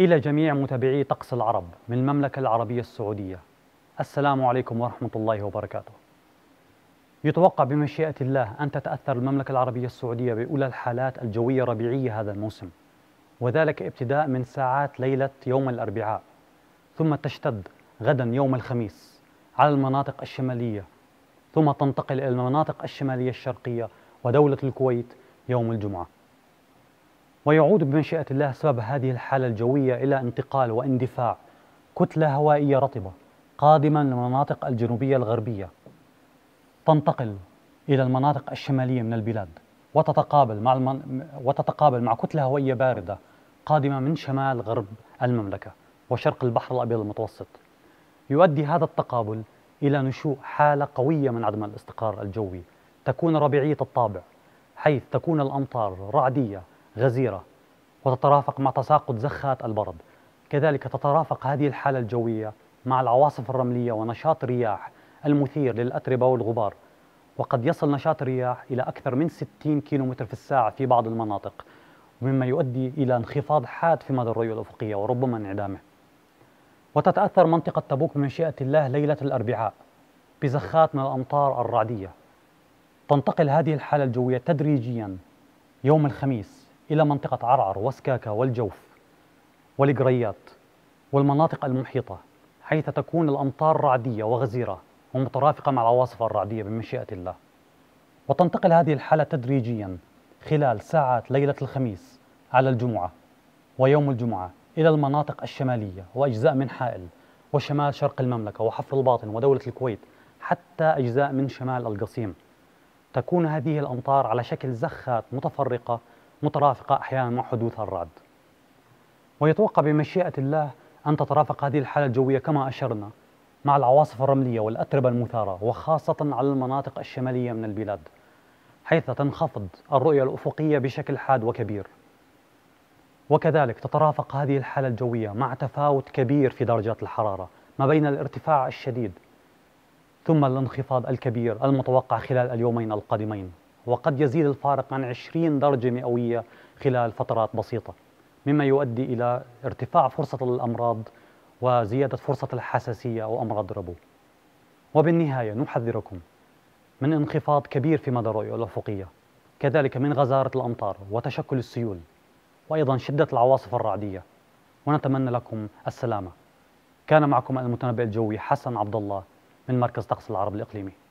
إلى جميع متابعي طقس العرب من المملكة العربية السعودية السلام عليكم ورحمة الله وبركاته يتوقع بمشيئة الله أن تتأثر المملكة العربية السعودية بأولى الحالات الجوية الربيعية هذا الموسم وذلك ابتداء من ساعات ليلة يوم الأربعاء ثم تشتد غدا يوم الخميس على المناطق الشمالية ثم تنتقل إلى المناطق الشمالية الشرقية ودولة الكويت يوم الجمعة ويعود بمشيئة الله سبب هذه الحالة الجوية إلى انتقال واندفاع كتلة هوائية رطبة قادمة من المناطق الجنوبية الغربية تنتقل إلى المناطق الشمالية من البلاد وتتقابل مع المن... وتتقابل مع كتلة هوائية باردة قادمة من شمال غرب المملكة وشرق البحر الأبيض المتوسط يؤدي هذا التقابل إلى نشوء حالة قوية من عدم الاستقرار الجوي تكون ربيعية الطابع حيث تكون الأمطار رعدية غزيرة وتترافق مع تساقط زخات البرد كذلك تترافق هذه الحالة الجوية مع العواصف الرملية ونشاط الرياح المثير للأتربة والغبار وقد يصل نشاط الرياح إلى أكثر من 60 كيلومتر في الساعة في بعض المناطق مما يؤدي إلى انخفاض حاد في مدى الرؤية الأفقية وربما انعدامه وتتأثر منطقة تبوك بمشيئة الله ليلة الأربعاء بزخات من الأمطار الرعدية تنتقل هذه الحالة الجوية تدريجيا يوم الخميس إلى منطقة عرعر وسكاكا والجوف والقريات والمناطق المحيطة حيث تكون الأمطار رعدية وغزيرة ومترافقة مع العواصف الرعدية بمشيئة الله وتنتقل هذه الحالة تدريجيا خلال ساعات ليلة الخميس على الجمعة ويوم الجمعة إلى المناطق الشمالية وأجزاء من حائل وشمال شرق المملكة وحفر الباطن ودولة الكويت حتى أجزاء من شمال القصيم تكون هذه الأمطار على شكل زخات متفرقة مترافقة أحيانا مع حدوث الرعد ويتوقع بمشيئة الله أن تترافق هذه الحالة الجوية كما أشرنا مع العواصف الرملية والأتربة المثارة وخاصة على المناطق الشمالية من البلاد حيث تنخفض الرؤية الأفقية بشكل حاد وكبير وكذلك تترافق هذه الحالة الجوية مع تفاوت كبير في درجات الحرارة ما بين الارتفاع الشديد ثم الانخفاض الكبير المتوقع خلال اليومين القادمين وقد يزيد الفارق عن 20 درجة مئوية خلال فترات بسيطة مما يؤدي إلى ارتفاع فرصة الأمراض وزيادة فرصة الحساسية أو أمراض الربو وبالنهاية نحذركم من انخفاض كبير في مدى الرؤية الأفقية كذلك من غزارة الأمطار وتشكل السيول وأيضا شدة العواصف الرعدية ونتمنى لكم السلامة كان معكم المتنبئ الجوي حسن عبد الله من مركز طقس العرب الإقليمي